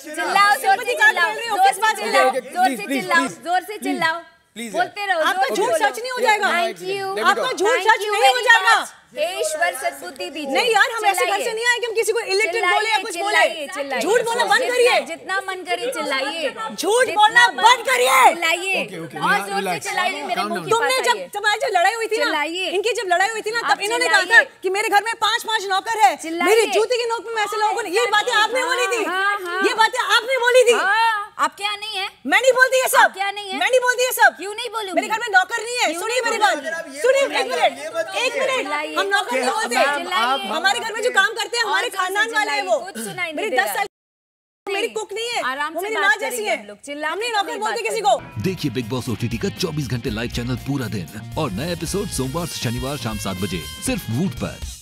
चिल्लाओ जोर से चिल्लाओ जोर से चिल्लाओ जोर से चिल्लाओ जोर से चिल्लाओ बोलते रहो आपका झूठ सच नहीं हो जाएगा थैंक यू आपका झूठ सच नहीं हो जाएगा ईश्वर सद्बुद्धि दीजिए नहीं यार हम ऐसे घर से नहीं आए कि हम किसी को इलेक्टेड बोले या कुछ बोले झूठ बोलना बंद करिए जितना मन करे चिल्लाइए झूठ बोलना बंद करिए चिल्लाइए और जोर से चिल्लाइए मेरे मुंह की तुमने जब तुम्हारी लड़ाई हुई थी ना इनकी जब लड़ाई हुई थी ना तब इन्होंने कहा था कि मेरे घर में पांच पांच नौकर है मेरी जूती के नोक में ऐसे लोगों ने ये हाँ, बातें आपने बोली थी दीदी हाँ। आप क्या नहीं है मैं नहीं बोलती ये सब क्या नहीं है मैं नहीं बोलती ये सब क्यों नहीं बोलूंगी मेरे घर में नौकर नहीं है सुनिए मेरी बात सुनिए एक मिनट एक मिनट हम नौकर नहीं बोलते हमारे घर में जो काम करते हैं हमारे खानदान वाले हैं वो मेरी दस साल मेरी कुक नहीं है आराम से मेरी माँ जैसी है हमने नौकर बोलते किसी को देखिए बिग बॉस ओटीटी का 24 घंटे लाइव चैनल पूरा दिन और नए एपिसोड सोमवार से शनिवार शाम सात बजे सिर्फ वूट पर